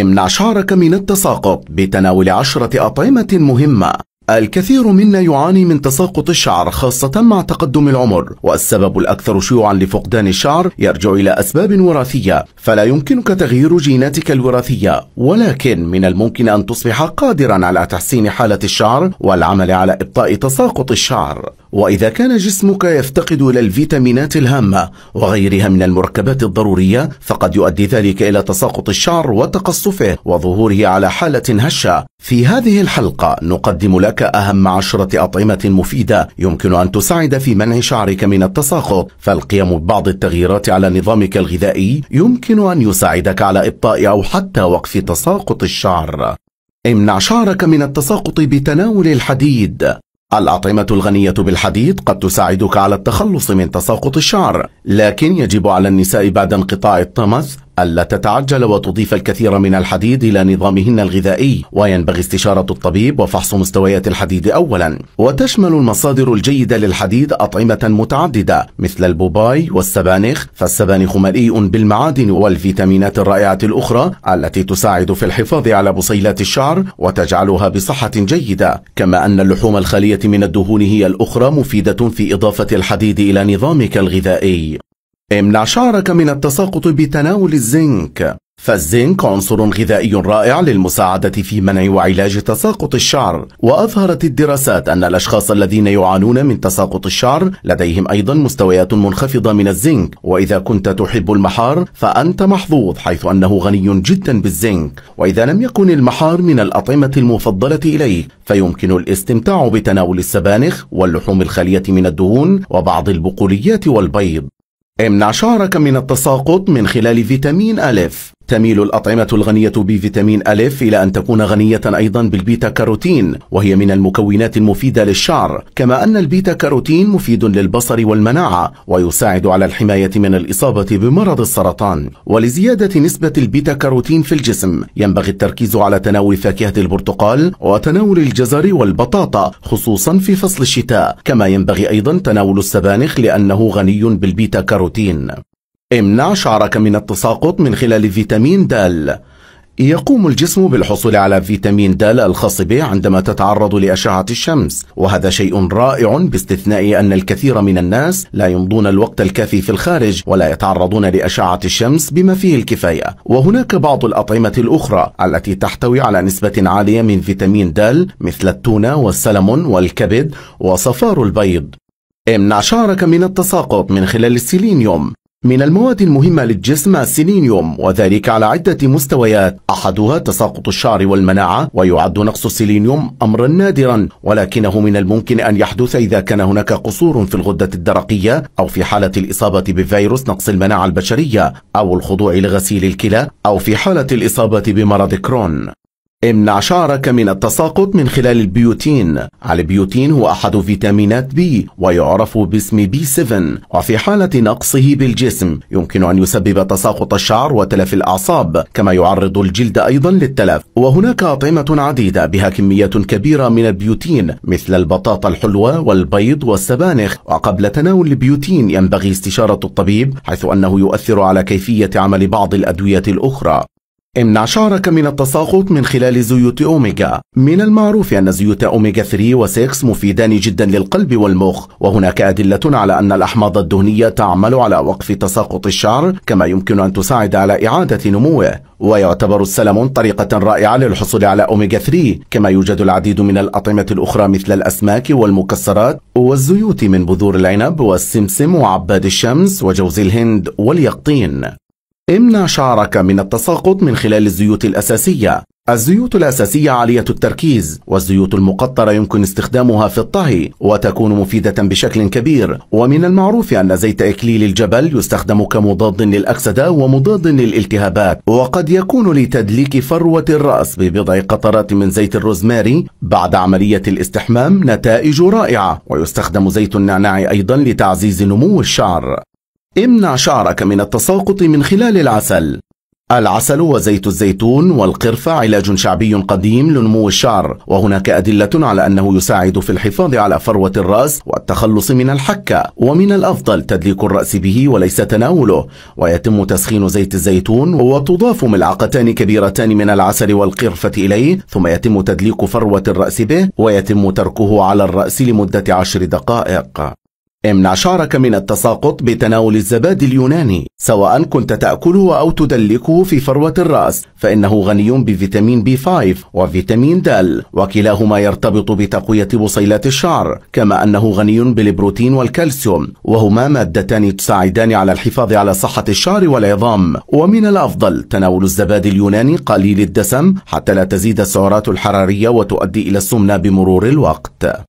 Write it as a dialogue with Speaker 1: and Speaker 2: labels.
Speaker 1: امنع شعرك من التساقط بتناول عشرة أطعمة مهمة الكثير منا يعاني من تساقط الشعر خاصة مع تقدم العمر والسبب الأكثر شيوعا لفقدان الشعر يرجع إلى أسباب وراثية فلا يمكنك تغيير جيناتك الوراثية ولكن من الممكن أن تصبح قادرا على تحسين حالة الشعر والعمل على إبطاء تساقط الشعر وإذا كان جسمك يفتقد إلى الفيتامينات الهامة وغيرها من المركبات الضرورية فقد يؤدي ذلك إلى تساقط الشعر وتقصفه وظهوره على حالة هشة في هذه الحلقة نقدم لك شعرك أهم عشرة أطعمة مفيدة يمكن أن تساعد في منع شعرك من التساقط فالقيام ببعض التغييرات على نظامك الغذائي يمكن أن يساعدك على إبطاء أو حتى وقف تساقط الشعر امنع شعرك من التساقط بتناول الحديد الأطعمة الغنية بالحديد قد تساعدك على التخلص من تساقط الشعر، لكن يجب على النساء بعد انقطاع الطمث ألا تتعجل وتضيف الكثير من الحديد إلى نظامهن الغذائي وينبغي استشارة الطبيب وفحص مستويات الحديد أولا وتشمل المصادر الجيدة للحديد أطعمة متعددة مثل البوباي والسبانخ فالسبانخ مليء بالمعادن والفيتامينات الرائعة الأخرى التي تساعد في الحفاظ على بصيلات الشعر وتجعلها بصحة جيدة كما أن اللحوم الخالية من الدهون هي الأخرى مفيدة في إضافة الحديد إلى نظامك الغذائي امنع شعرك من التساقط بتناول الزنك فالزنك عنصر غذائي رائع للمساعدة في منع وعلاج تساقط الشعر وأظهرت الدراسات أن الأشخاص الذين يعانون من تساقط الشعر لديهم أيضا مستويات منخفضة من الزنك وإذا كنت تحب المحار فأنت محظوظ حيث أنه غني جدا بالزنك وإذا لم يكن المحار من الأطعمة المفضلة إليك فيمكن الاستمتاع بتناول السبانخ واللحوم الخالية من الدهون وبعض البقوليات والبيض امنع شعرك من التساقط من خلال فيتامين ألف تميل الأطعمة الغنية بفيتامين ألف إلى أن تكون غنية أيضا بالبيتا كاروتين وهي من المكونات المفيدة للشعر كما أن البيتا كاروتين مفيد للبصر والمناعة ويساعد على الحماية من الإصابة بمرض السرطان ولزيادة نسبة البيتا كاروتين في الجسم ينبغي التركيز على تناول فاكهة البرتقال وتناول الجزر والبطاطا خصوصا في فصل الشتاء كما ينبغي أيضا تناول السبانخ لأنه غني بالبيتا كاروتين امنع شعرك من التساقط من خلال فيتامين د يقوم الجسم بالحصول على فيتامين د الخاص به عندما تتعرض لأشعة الشمس وهذا شيء رائع باستثناء أن الكثير من الناس لا يمضون الوقت الكافي في الخارج ولا يتعرضون لأشعة الشمس بما فيه الكفاية وهناك بعض الأطعمة الأخرى التي تحتوي على نسبة عالية من فيتامين د مثل التونة والسلمون والكبد وصفار البيض امنع شعرك من التساقط من خلال السيلينيوم من المواد المهمة للجسم السيلينيوم وذلك على عدة مستويات أحدها تساقط الشعر والمناعة ويعد نقص السيلينيوم أمرا نادرا ولكنه من الممكن أن يحدث إذا كان هناك قصور في الغدة الدرقية أو في حالة الإصابة بفيروس نقص المناعة البشرية أو الخضوع لغسيل الكلى أو في حالة الإصابة بمرض كرون امنع شعرك من التساقط من خلال البيوتين البيوتين هو أحد فيتامينات بي ويعرف باسم بي 7 وفي حالة نقصه بالجسم يمكن أن يسبب تساقط الشعر وتلف الأعصاب كما يعرض الجلد أيضا للتلف وهناك أطعمة عديدة بها كميات كبيرة من البيوتين مثل البطاطا الحلوة والبيض والسبانخ وقبل تناول البيوتين ينبغي استشارة الطبيب حيث أنه يؤثر على كيفية عمل بعض الأدوية الأخرى امنع شعرك من التساقط من خلال زيوت أوميجا من المعروف أن زيوت أوميجا 3 و 6 مفيدان جدا للقلب والمخ وهناك أدلة على أن الأحماض الدهنية تعمل على وقف تساقط الشعر كما يمكن أن تساعد على إعادة نموه ويعتبر السلمون طريقة رائعة للحصول على أوميجا 3 كما يوجد العديد من الأطعمة الأخرى مثل الأسماك والمكسرات والزيوت من بذور العنب والسمسم وعباد الشمس وجوز الهند واليقطين امنع شعرك من التساقط من خلال الزيوت الأساسية الزيوت الأساسية عالية التركيز والزيوت المقطرة يمكن استخدامها في الطهي وتكون مفيدة بشكل كبير ومن المعروف أن زيت إكليل الجبل يستخدم كمضاد للأكسدة ومضاد للالتهابات وقد يكون لتدليك فروة الرأس ببضع قطرات من زيت الروزماري بعد عملية الاستحمام نتائج رائعة ويستخدم زيت النعناع أيضا لتعزيز نمو الشعر امنع شعرك من التساقط من خلال العسل العسل وزيت الزيتون والقرفة علاج شعبي قديم لنمو الشعر وهناك أدلة على أنه يساعد في الحفاظ على فروة الرأس والتخلص من الحكة ومن الأفضل تدليك الرأس به وليس تناوله ويتم تسخين زيت الزيتون وتضاف ملعقتان كبيرتان من العسل والقرفة إليه ثم يتم تدليك فروة الرأس به ويتم تركه على الرأس لمدة عشر دقائق امنع شعرك من التساقط بتناول الزبادي اليوناني سواء كنت تأكله أو تدلكه في فروة الرأس فإنه غني بفيتامين بي 5 وفيتامين د وكلاهما يرتبط بتقوية بصيلات الشعر كما أنه غني بالبروتين والكالسيوم وهما مادتان تساعدان على الحفاظ على صحة الشعر والعظام ومن الأفضل تناول الزبادي اليوناني قليل الدسم حتى لا تزيد السعرات الحرارية وتؤدي إلى السمنة بمرور الوقت